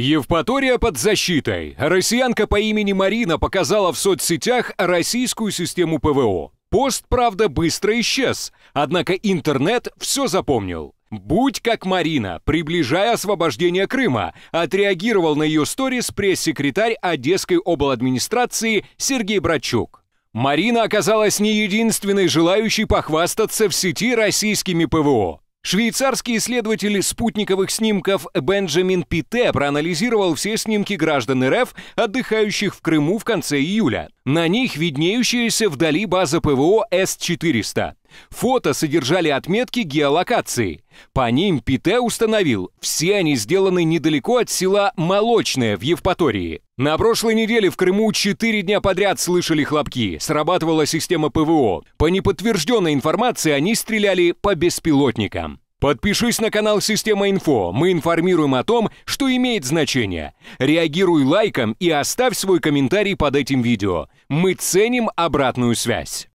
Евпатория под защитой. Россиянка по имени Марина показала в соцсетях российскую систему ПВО. Пост, правда, быстро исчез, однако интернет все запомнил. «Будь как Марина, приближая освобождение Крыма», отреагировал на ее сторис пресс-секретарь Одесской обладминистрации Сергей Брачук. Марина оказалась не единственной желающей похвастаться в сети российскими ПВО. Швейцарский исследователь спутниковых снимков Бенджамин Пите проанализировал все снимки граждан РФ, отдыхающих в Крыму в конце июля. На них виднеющаяся вдали база ПВО С-400. Фото содержали отметки геолокации. По ним Пите установил, все они сделаны недалеко от села Молочное в Евпатории. На прошлой неделе в Крыму 4 дня подряд слышали хлопки, срабатывала система ПВО. По неподтвержденной информации они стреляли по беспилотникам. Подпишись на канал Система Инфо, мы информируем о том, что имеет значение. Реагируй лайком и оставь свой комментарий под этим видео. Мы ценим обратную связь.